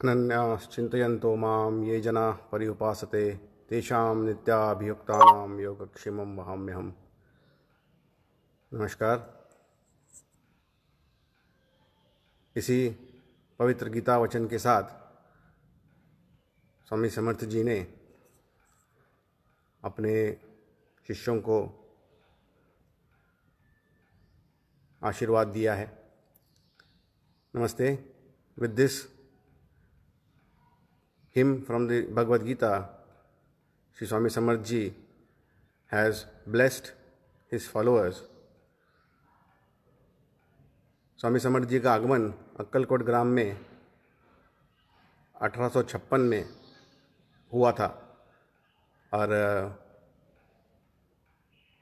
अनन्याश्चिन्तयन्तो मां ये जनाः परिउपासते तेषां नित्याभियुक्तानां योगक्षेमं वहाम्यहं नमस्कार इसी पवित्र गीता वचन के साथ स्वामी समर्थ जी ने अपने शिष्यों को आशीर्वाद दिया है namaste with this hymn from the Bhagavad Gita, Swami Swami ji has blessed his followers. Swami Samarth ji का आगमन अक्कलकोट ग्राम में 1856 में हुआ था और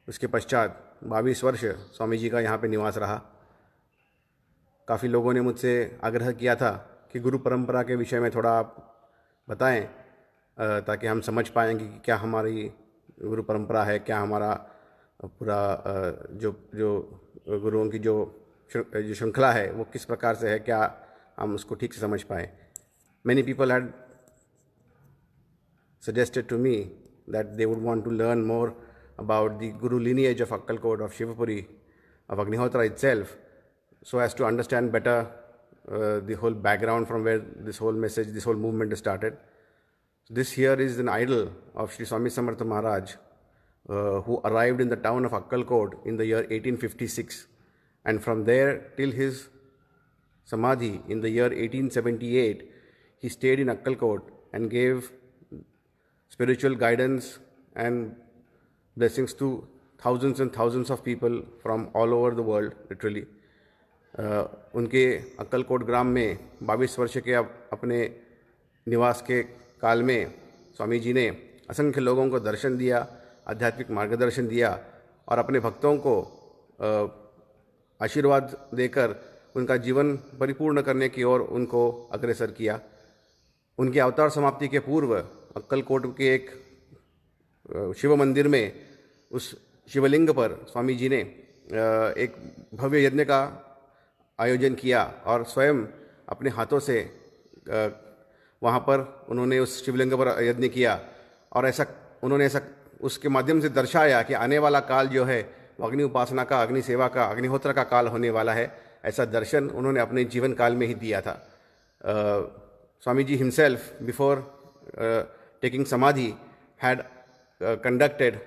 उसके पश्चात बाईस वर्ष स्वामी जी का यहाँ पे निवास रहा काफ़ी लोगों ने मुझसे आग्रह किया था कि गुरु परंपरा के विषय में थोड़ा आप बताएं ताकि हम समझ पाएंगे कि क्या हमारी गुरु परंपरा है क्या हमारा पूरा जो जो गुरुओं की जो जो श्रृंखला है वो किस प्रकार से है क्या हम उसको ठीक से समझ पाए many people had suggested to me that they would want to learn more about the guru lineage of Akkalkot of Shivpuri of Agnihotra itself so as to understand better Uh, the whole background from where this whole message, this whole movement started. This here is an idol of Sri Swami Samartha Maharaj, uh, who arrived in the town of Akkalkot in the year 1856, and from there till his samadhi in the year 1878, he stayed in Akkalkot and gave spiritual guidance and blessings to thousands and thousands of people from all over the world, literally. उनके अक्कलकोट ग्राम में बाईस वर्ष के अपने निवास के काल में स्वामी जी ने असंख्य लोगों को दर्शन दिया आध्यात्मिक मार्गदर्शन दिया और अपने भक्तों को आशीर्वाद देकर उनका जीवन परिपूर्ण करने की ओर उनको अग्रसर किया उनके अवतार समाप्ति के पूर्व अक्कलकोट के एक शिव मंदिर में उस शिवलिंग पर स्वामी जी ने एक भव्य यज्ञ का आयोजन किया और स्वयं अपने हाथों से वहाँ पर उन्होंने उस शिवलिंग पर यज्ञ किया और ऐसा उन्होंने ऐसा उसके माध्यम से दर्शाया कि आने वाला काल जो है वो अग्नि उपासना का अग्नि सेवा का अग्निहोत्र का काल होने वाला है ऐसा दर्शन उन्होंने अपने जीवन काल में ही दिया था Swami ji himself before taking samadhi had conducted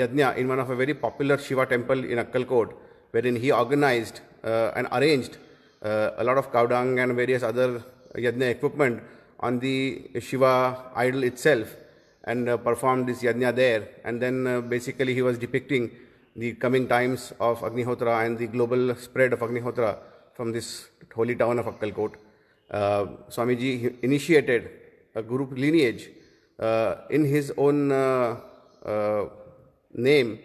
yagya in one of a very popular Shiva temple in Akkalkot wherein he organise Uh, and arranged uh, a lot of cow dung and various other yajna equipment on the Shiva idol itself and uh, performed this yajna there. And then uh, basically he was depicting the coming times of Agnihotra and the global spread of Agnihotra from this holy town of Akkalkot. Uh, Swamiji initiated a guru lineage uh, in his own uh, name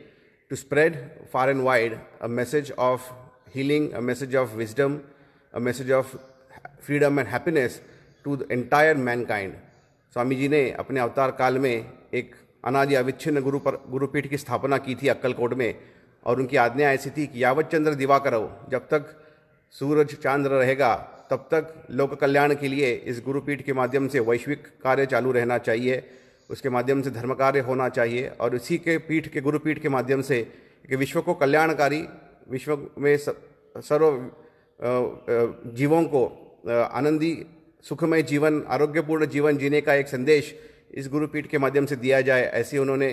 to spread far and wide a message of healing, a message of wisdom, a message of freedom and happiness to the entire mankind. Swami ji ने अपने अवतार काल में एक अनादि अविच्छिन्न गुरु पर गुरुपीठ की स्थापना की थी अक्कलकोट में और उनकी आज्ञा ऐसी थी कि यावत चंद्र दिवा करो जब तक सूरज चांद्र रहेगा तब तक लोक कल्याण के लिए इस गुरुपीठ के माध्यम से वैश्विक कार्य चालू रहना चाहिए उसके माध्यम से धर्म कार्य होना चाहिए और इसी के पीठ के गुरुपीठ के माध्यम से कि विश्व को कल्याणकारी विश्व में सर्व जीवों को आनंदी सुखमय जीवन आरोग्यपूर्ण जीवन जीने का एक संदेश इस गुरुपीठ के माध्यम से दिया जाए ऐसी उन्होंने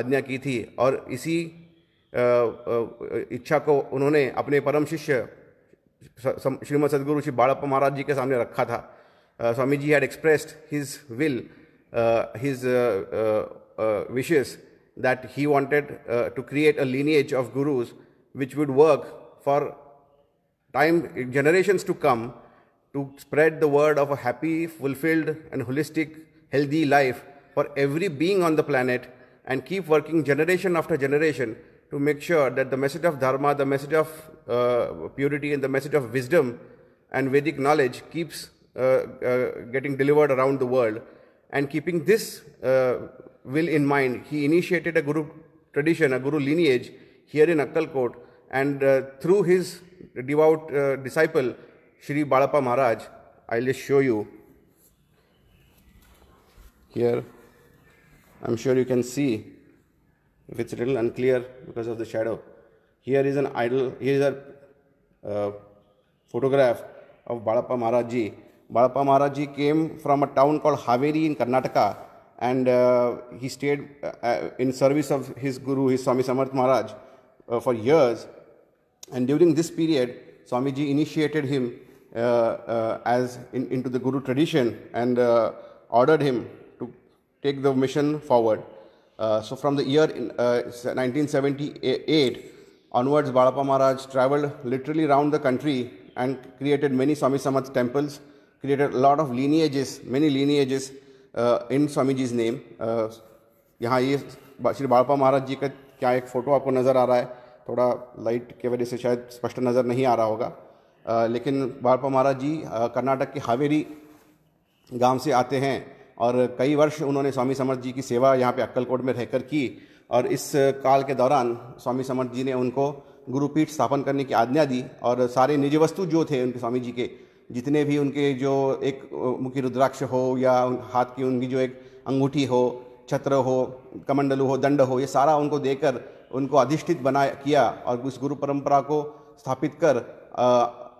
आज्ञा की थी और इसी इच्छा को उन्होंने अपने परम शिष्य श्रीमद सदगुरु श्री बाड़प्पा महाराज जी के सामने रखा था Swami ji had expressed his will his wishes that he wanted to create a lineage of gurus which would work for time generations to come to spread the word of a happy, fulfilled, and holistic, healthy life for every being on the planet and keep working generation after generation to make sure that the message of Dharma, the message of uh, purity, and the message of wisdom and Vedic knowledge keeps uh, uh, getting delivered around the world. And keeping this uh, will in mind, he initiated a Guru tradition, a Guru lineage here in Akkalkot and uh, through his devout uh, disciple Shri Balapa Maharaj, I'll just show you here. I'm sure you can see if it's a little unclear because of the shadow. Here is an idol, here is a uh, photograph of Balapa Maharaj Balapa came from a town called Haveri in Karnataka and uh, he stayed uh, in service of his guru, his Swami Samarth Maharaj, uh, for years and during this period, Swamiji initiated him uh, uh, as in, into the Guru tradition and uh, ordered him to take the mission forward. Uh, so from the year in, 1978 uh, onwards, Balapa Maharaj traveled literally around the country and created many Swami Samath temples, created a lot of lineages, many lineages uh, in Swamiji's name. यहाँ ये श्री बालपा महाराज जी का क्या एक photo आपको नज़र आ रहा है थोड़ा लाइट के वजह से शायद स्पष्ट नज़र नहीं आ रहा होगा आ, लेकिन बाड़पा महाराज जी कर्नाटक के हावेरी गांव से आते हैं और कई वर्ष उन्होंने स्वामी समर्थ जी की सेवा यहाँ पे अक्कलकोट में रहकर की और इस काल के दौरान स्वामी समर्थ जी ने उनको गुरुपीठ स्थापन करने की आज्ञा दी और सारे निजी वस्तु जो थे उनके स्वामी जी के जितने भी उनके जो एक मुखी रुद्राक्ष हो या हाथ की उनकी जो एक अंगूठी हो छत्र हो कमंडलू हो दंड हो ये सारा उनको देकर उनको अधिष्ठित बना किया और इस गुरु परंपरा को स्थापित कर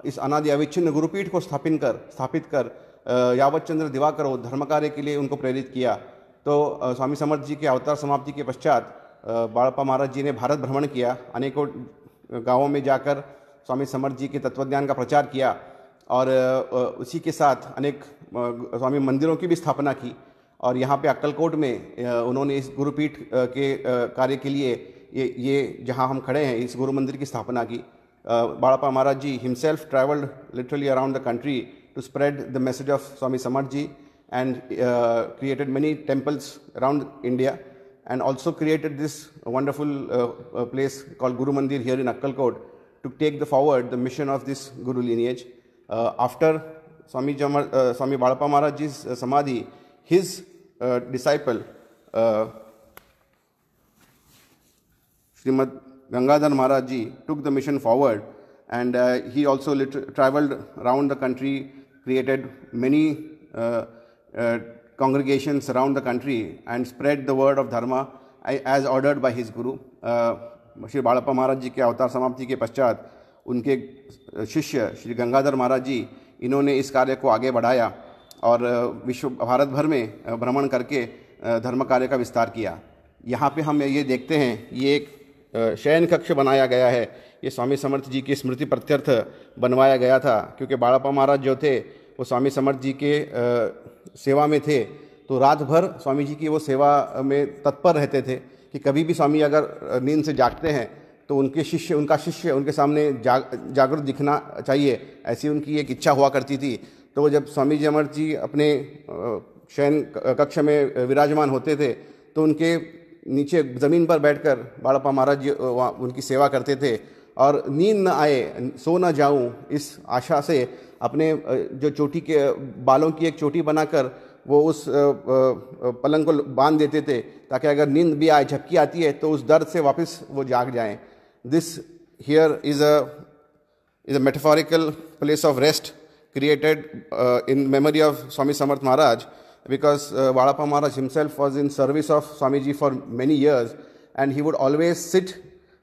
इस अनादि अविच्छिन्न गुरुपीठ को स्थापित कर स्थापित कर यावत चंद्र दिवाकर धर्म कार्य के लिए उनको प्रेरित किया तो स्वामी समर्थ जी के अवतार समाप्ति के पश्चात बाड़प्पा महाराज जी ने भारत भ्रमण किया अनेकों गांवों में जाकर स्वामी समर्थ जी के तत्वज्ञान का प्रचार किया और उसी के साथ अनेक स्वामी मंदिरों की भी स्थापना की और यहाँ पे अक्कलकोट में उन्होंने इस गुरुपीठ के कार्य के लिए ये ये जहाँ हम खड़े हैं इस गुरु मंदिर की स्थापना की Balappa Maharaj ji himself travelled literally around the country to spread the message of Swami Samarth ji and created many temples around India and also created this wonderful place call Guru Mandir here in Akkalkot to take the forward the mission of this guru lineage after Swami Swami Balappa Maharaj ji samadhi his disciple Srimad Gangadhar Maharaj ji took the mission forward and uh, he also lit- traveled around the country, created many uh, uh, congregations around the country and spread the word of Dharma as ordered by his Guru. Shri Balappa Maharaj ji के अवतार समाप्ति के पश्चात उनके शिष्य श्री गंगाधर महाराज जी इन्होंने इस कार्य को आगे बढ़ाया और विश्व भारत भर में भ्रमण करके धर्म कार्य का विस्तार किया यहाँ पे हम ये देखते हैं ये एक शयन कक्ष बनाया गया है ये स्वामी समर्थ जी की स्मृति प्रत्यर्थ बनवाया गया था क्योंकि बाड़ापा महाराज जो थे वो स्वामी समर्थ जी के सेवा में थे तो रात भर स्वामी जी की वो सेवा में तत्पर रहते थे कि कभी भी स्वामी अगर नींद से जागते हैं तो उनके शिष्य उनका शिष्य उनके सामने जाग जागरूक दिखना चाहिए ऐसी उनकी एक इच्छा हुआ करती थी तो जब स्वामी जी अमर जी अपने शयन कक्ष में विराजमान होते थे तो उनके नीचे ज़मीन पर बैठकर बाड़प्पा महाराज जी उनकी सेवा करते थे और नींद न आए सो न जाऊं इस आशा से अपने जो चोटी के बालों की एक चोटी बनाकर वो उस पलंग को बांध देते थे ताकि अगर नींद भी आए झपकी आती है तो उस दर्द से वापस वो जाग जाएं this here is a is a metaphorical place of rest created in memory of Swami Samarth Maharaj because uh, Maharaj himself was in service of Swamiji for many years and he would always sit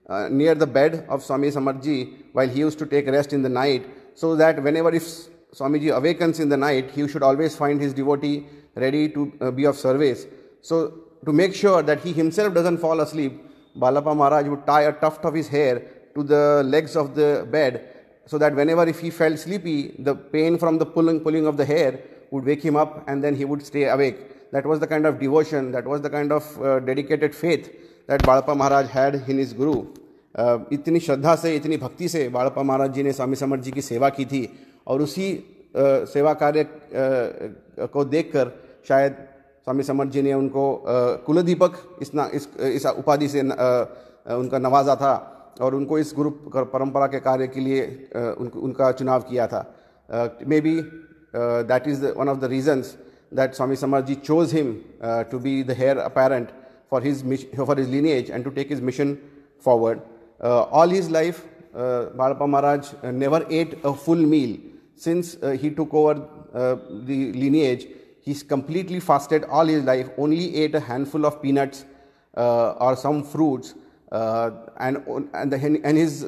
uh, near the bed of Swami Samarji while he used to take rest in the night so that whenever if Swamiji awakens in the night, he should always find his devotee ready to uh, be of service. So to make sure that he himself doesn't fall asleep, Balapa Maharaj would tie a tuft of his hair to the legs of the bed so that whenever if he felt sleepy, the pain from the pulling, pulling of the hair would wake him up and then he would stay awake. That was the kind of devotion, that was the kind of uh, dedicated faith that Balpa Maharaj had in his guru. Uh, इतनी श्रद्धा से इतनी भक्ति से बाड़प्पा महाराज जी ने स्वामी समर्थ जी की सेवा की थी और उसी uh, सेवा कार्य uh, को देखकर शायद स्वामी समर्थ जी ने उनको कुलदीपक इस ना इस इस उपाधि से उनका नवाजा था और उनको इस गुरु परंपरा के कार्य के लिए उन, उनका चुनाव किया था maybe Uh, that is the, one of the reasons that Swami Samarji chose him uh, to be the heir apparent for his, for his lineage and to take his mission forward. Uh, all his life, uh, Maraj Maharaj uh, never ate a full meal. Since uh, he took over uh, the lineage, he's completely fasted all his life, only ate a handful of peanuts or some fruits, and, and, the, and his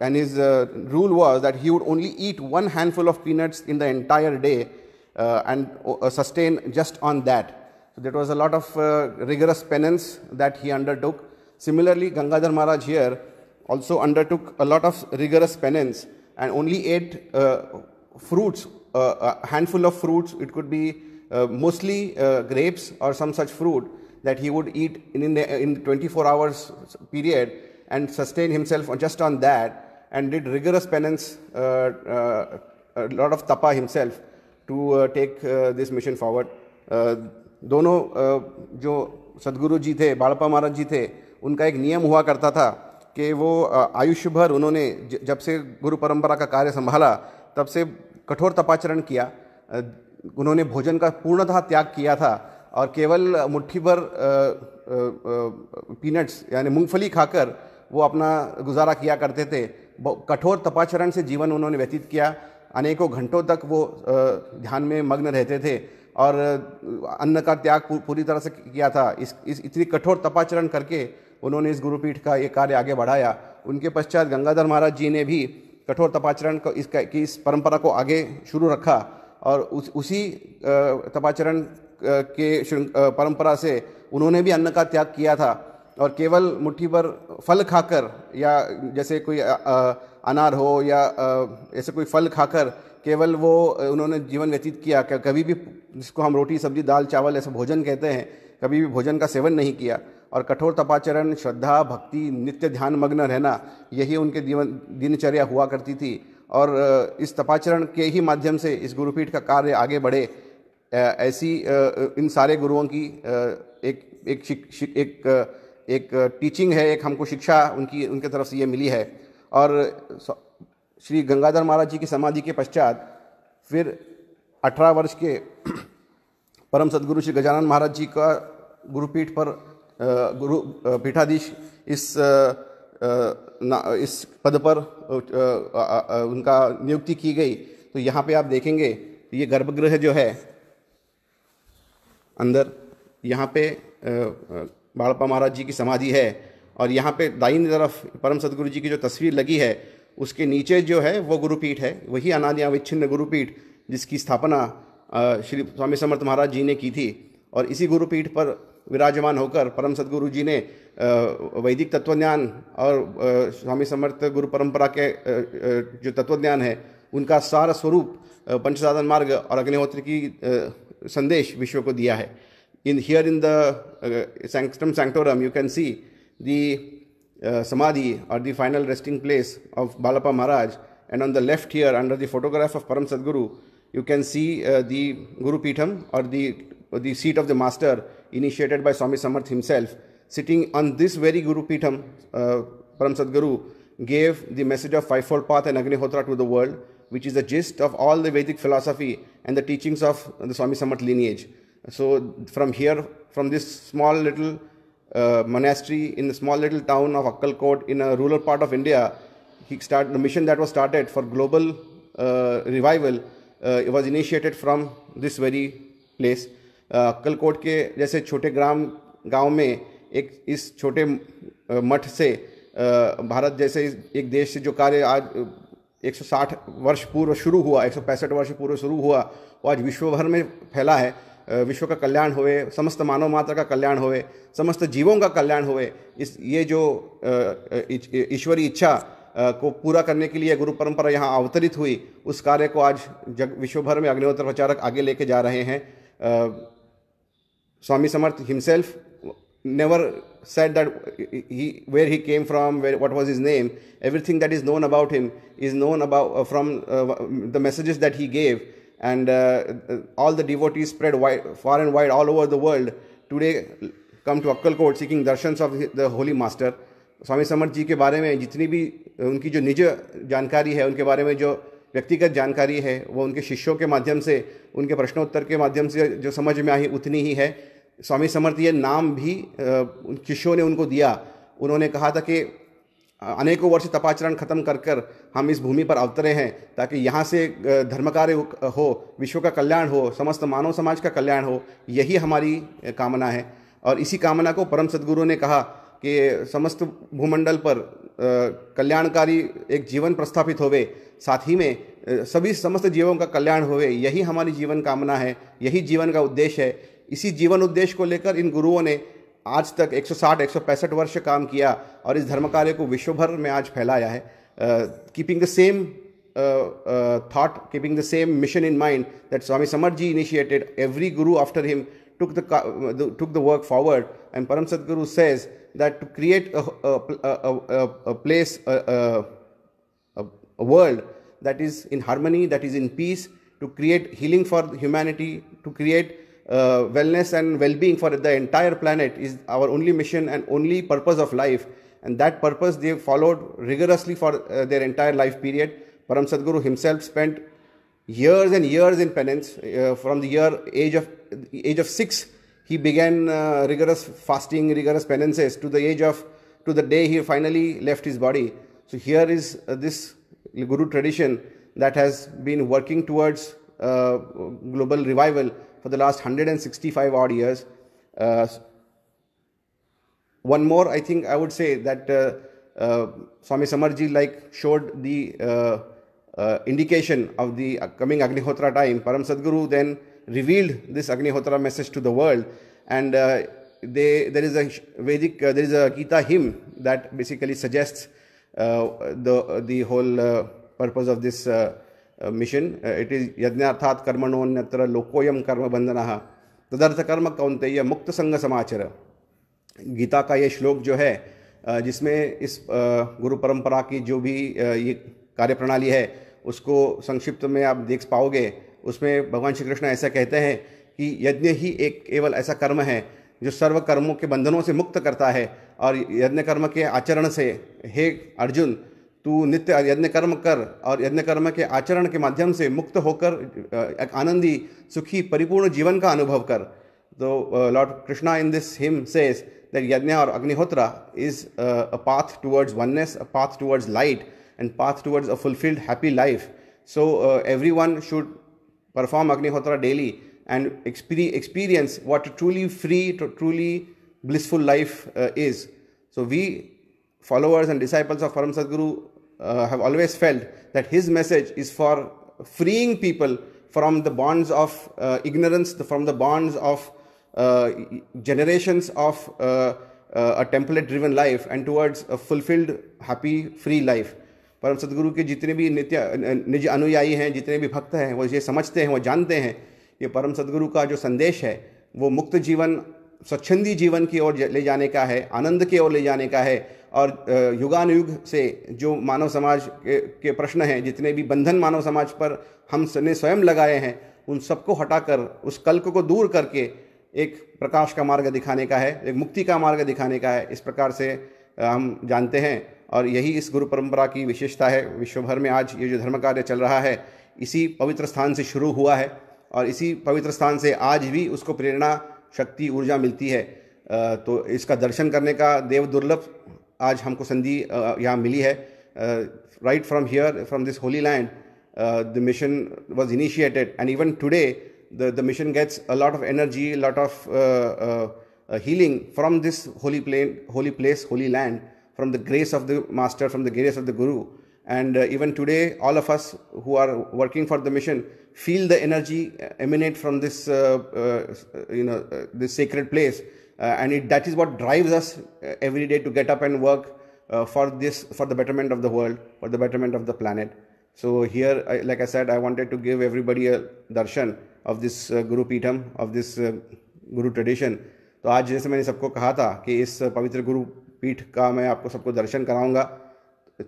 and his uh, rule was that he would only eat one handful of peanuts in the entire day uh, and uh, sustain just on that. So there was a lot of uh, rigorous penance that he undertook. Similarly, Gangadhar Maharaj here also undertook a lot of rigorous penance and only ate uh, fruits, uh, a handful of fruits. It could be mostly grapes or some such fruit that he would eat in, in, the, in 24 hours period and sustain himself just on that and did rigorous penance, uh, uh, a lot of tapa himself to uh, take this mission forward. दोनों जो सदगुरु जी थे बाड़पा महाराज जी थे उनका एक नियम हुआ करता था कि वो आयुष्य भर उन्होंने जब से गुरु परंपरा का कार्य संभाला तब से कठोर तपाचरण किया उन्होंने भोजन का पूर्णतः त्याग किया था और केवल मुट्ठी भर पीनट्स यानी मूंगफली खाकर वो अपना गुजारा किया करते थे कठोर तपाचरण से जीवन उन्होंने व्यतीत किया अनेकों घंटों तक वो ध्यान में मग्न रहते थे और अन्न का त्याग पूरी तरह से किया था इस, इस इतनी कठोर तपाचरण करके उन्होंने इस गुरुपीठ का ये कार्य आगे बढ़ाया उनके पश्चात गंगाधर महाराज जी ने भी कठोर तपाचरण को इसका की इस परंपरा को आगे शुरू रखा और उस उसी तपाचरण के परंपरा से उन्होंने भी अन्न का त्याग किया था और केवल मुट्ठी भर फल खाकर या जैसे कोई अनार हो या ऐसे कोई फल खाकर केवल वो उन्होंने जीवन व्यतीत किया क्या कभी भी जिसको हम रोटी सब्जी दाल चावल ऐसे भोजन कहते हैं कभी भी भोजन का सेवन नहीं किया और कठोर तपाचरण श्रद्धा भक्ति नित्य ध्यान मग्न रहना यही उनके जीवन दिनचर्या हुआ करती थी और इस तपाचरण के ही माध्यम से इस गुरुपीठ का कार्य आगे बढ़े ऐसी इन सारे गुरुओं की एक एक शिक, शिक, एक एक टीचिंग है एक हमको शिक्षा उनकी उनके तरफ से ये मिली है और श्री गंगाधर महाराज जी की समाधि के पश्चात फिर अठारह वर्ष के परम सदगुरु श्री गजानन महाराज जी का गुरुपीठ पर गुरु पीठाधीश इस इस पद पर उनका नियुक्ति की गई तो यहाँ पे आप देखेंगे ये गर्भगृह जो है अंदर यहाँ पे बाड़पा महाराज जी की समाधि है और यहाँ पे दाइन तरफ परम सदगुरु जी की जो तस्वीर लगी है उसके नीचे जो है वो गुरुपीठ है वही विच्छिन्न गुरुपीठ जिसकी स्थापना श्री स्वामी समर्थ महाराज जी ने की थी और इसी गुरुपीठ पर विराजमान होकर परम सदगुरु जी ने वैदिक तत्वज्ञान और स्वामी समर्थ गुरु परंपरा के जो तत्वज्ञान है उनका सारा स्वरूप पंचसाधन मार्ग और अग्निहोत्र की संदेश विश्व को दिया है in here in the uh, sanctum sanctorum you can see the uh, samadhi or the final resting place of balapa maharaj and on the left here under the photograph of param sadguru you can see uh, the guru pitam or the the seat of the master initiated by swami samarth himself sitting on this very guru pitham uh, param sadguru gave the message of fivefold path and agnihotra to the world which is the gist of all the vedic philosophy and the teachings of the swami samarth lineage So from here, from this small little uh, monastery in the small little town of Akkalkot in a rural part of India, he started the mission that was started for global uh, revival. Uh, it was initiated from this very place. Akkalkot के जैसे छोटे ग्राम गांव में एक इस छोटे मठ से भारत जैसे एक देश से जो कार्य आज 160 वर्ष पूर्व शुरू हुआ एक वर्ष पूर्व शुरू हुआ वो आज विश्व भर में फैला है विश्व का कल्याण होए समस्त मानव मात्र का कल्याण होए समस्त जीवों का कल्याण होए इस ये जो ईश्वरी इच्छा को पूरा करने के लिए गुरु परंपरा यहाँ अवतरित हुई उस कार्य को आज जग विश्व भर में अग्निहोत्र प्रचारक आगे लेके जा रहे हैं Swami Samarth himself never said that he where he came from where what was his name everything that is known about him is known about from the messages that he gave and uh, all the devotees spread wide, far and wide all over the world today come to Akkalkot seeking darshans of the holy master Swami Samarth ji के बारे में जितनी भी उनकी जो निज जानकारी है उनके बारे में जो व्यक्तिगत जानकारी है वो उनके शिष्यों के माध्यम से उनके प्रश्नोत्तर के माध्यम से जो समझ में आई उतनी ही है स्वामी समर्थ ये नाम भी उन शिष्यों ने उनको दिया उन्होंने कहा था कि अनेकों वर्ष तपाचरण खत्म कर कर हम इस भूमि पर अवतरे हैं ताकि यहाँ से धर्म कार्य हो विश्व का कल्याण हो समस्त मानव समाज का कल्याण हो यही हमारी कामना है और इसी कामना को परम सदगुरु ने कहा कि समस्त भूमंडल पर कल्याणकारी एक जीवन प्रस्थापित होवे साथ ही में सभी समस्त जीवों का कल्याण होवे यही हमारी जीवन कामना है यही जीवन का उद्देश्य है इसी जीवन उद्देश्य को लेकर इन गुरुओं ने आज तक 160 165 वर्ष काम किया और इस धर्म कार्य को विश्वभर में आज फैलाया है keeping the same keeping the same mission in mind that Swami swami ji initiated every guru after him took the, the took the work forward and param sadguru says that to create a, a, a, a, a place a, a, a world that is in harmony that is in peace to create healing for humanity to create uh, wellness and well-being for the entire planet is our only mission and only purpose of life and that purpose they followed rigorously for uh, their entire life period param sadguru himself spent years and years in penance uh, from the year age of age of 6 he began uh, rigorous fasting rigorous penances to the age of to the day he finally left his body so here is uh, this guru tradition that has been working towards uh, global revival for the last 165 odd years. Uh, one more, I think I would say that uh, uh, Swami Samarji like showed the uh, uh, indication of the coming Agnihotra time. Param Sadguru then revealed this Agnihotra message to the world, and uh, they, there is a Vedic, there is a Gita hymn that basically suggests the the whole purpose of this. Mission it is यज्ञार्थात कर्मणोन्यत्र लोकोयम कर्म बंधन तदर्थ कर्म यह मुक्त संग समाचर गीता का ये श्लोक जो है जिसमें इस गुरु परंपरा की जो भी ये कार्यप्रणाली है उसको संक्षिप्त में आप देख पाओगे उसमें भगवान श्री कृष्ण ऐसा कहते हैं कि यज्ञ ही एक केवल ऐसा कर्म है जो सर्व कर्मों के बंधनों से मुक्त करता है और यज्ञ कर्म के आचरण से हे अर्जुन तू नित्य यज्ञ कर्म कर और यज्ञ कर्म के आचरण के माध्यम से मुक्त होकर एक आनंदी सुखी परिपूर्ण जीवन का अनुभव कर तो Lord Krishna in this hymn says that yagya और Agnihotra is a path towards oneness a path towards light and path towards a fulfilled happy life so everyone should perform Agnihotra daily and experience what truly free truly blissful life is so we followers and disciples of Param Sadguru uh, have always felt that his message is for freeing people from the bonds of uh, ignorance, the, from the bonds of uh, generations of uh, uh, a template driven life and towards a fulfilled, happy, free life. परम सदगुरु के जितने भी नित्य निज अनुयायी हैं जितने भी भक्त हैं वो ये समझते हैं वो जानते हैं ये परम सदगुरु का जो संदेश है वो मुक्त जीवन स्वच्छंदी जीवन की ओर ले जाने का है आनंद की ओर ले जाने का है और युगानुयुग से जो मानव समाज के, के प्रश्न हैं जितने भी बंधन मानव समाज पर हम ने स्वयं लगाए हैं उन सबको हटाकर उस कल्क को दूर करके एक प्रकाश का मार्ग दिखाने का है एक मुक्ति का मार्ग दिखाने का है इस प्रकार से हम जानते हैं और यही इस गुरु परंपरा की विशेषता है विश्वभर में आज ये जो धर्म कार्य चल रहा है इसी पवित्र स्थान से शुरू हुआ है और इसी पवित्र स्थान से आज भी उसको प्रेरणा शक्ति ऊर्जा मिलती है तो इसका दर्शन करने का देव दुर्लभ आज हमको संधि यहाँ मिली है right from here, from this holy land, the mission was initiated, and even today, the, the mission gets a lot of energy, a lot of uh, uh, uh, healing from this holy plane, holy place, holy land, from the grace of the master, from the grace of the guru. And even today, all of us who are working for the mission feel the energy emanate from this, you know, this sacred place uh, and it, that is what drives us every day to get up and work uh, for this, for the betterment of the world, for the betterment of the planet. So here, I, like I said, I wanted to give everybody a darshan of this uh, Guru Peetham, of this uh, Guru tradition. तो आज जैसे मैंने सबको कहा था कि इस पवित्र गुरु पीठ का मैं आपको सबको दर्शन कराऊंगा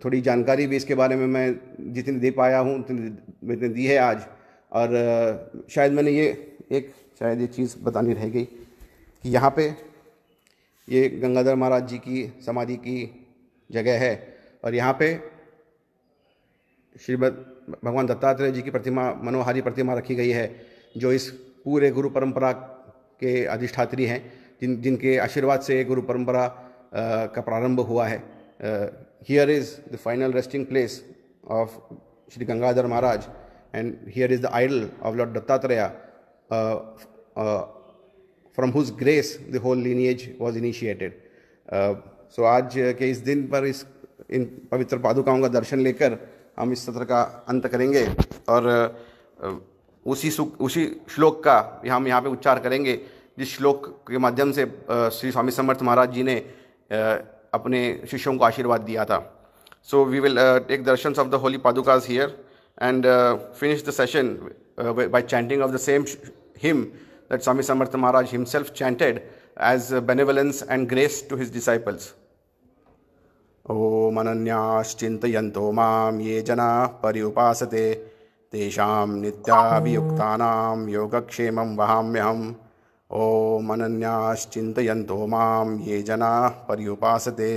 थोड़ी जानकारी भी इसके बारे में मैं जितनी दे पाया हूँ उतनी मैंने दी है आज और शायद मैंने ये एक शायद ये चीज़ बतानी रह गई कि यहाँ पे ये गंगाधर महाराज जी की समाधि की जगह है और यहाँ पे श्रीमद भगवान दत्तात्रेय जी की प्रतिमा मनोहारी प्रतिमा रखी गई है जो इस पूरे गुरु परंपरा के अधिष्ठात्री हैं जिन जिनके आशीर्वाद से गुरु परंपरा का प्रारंभ हुआ है here is the final resting place of Shri Gangadhar Maharaj and here is the idol of Lord Dattatreya from whose grace the whole lineage was initiated so आज के इस दिन पर इस इन पवित्र पादुकाओं का दर्शन लेकर हम इस सत्र का अंत करेंगे और uh, उसी उसी श्लोक का हम यहाँ पे उच्चार करेंगे जिस श्लोक के माध्यम से uh, श्री स्वामी समर्थ महाराज जी ने uh, अपने शिष्यों को आशीर्वाद दिया था so we will take darshan of the holy padukas here and finish the session by chanting of the same hymn that Swami Samartha Maharaj himself chanted as benevolence and grace to his disciples. ॐ अनन्याश्चिन्तयन्तो मां ये जनाः पर्युपासते तेषां नित्याभियुक्तानां योगक्षेमं वहाम्यहम् ॐ अनन्याश्चिन्तयन्तो मां ये जनाः पर्युपासते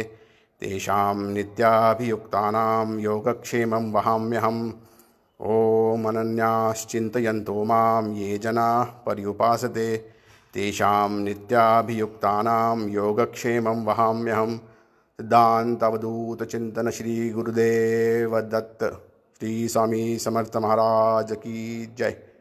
तेषां नित्याभियुक्तानां योगक्षेमं वहाम्यहम् ॐ अनन्याश्चिन्तयन्तो मां ये जनाः पर्युपासते तेषां नित्याभियुक्तानां योगक्षेमं वहाम्यहं सिद्धान्तवधूतचिन्तनश्रीगुरुदेवदत्त श्रीस्वामी समर्थ महाराज की जय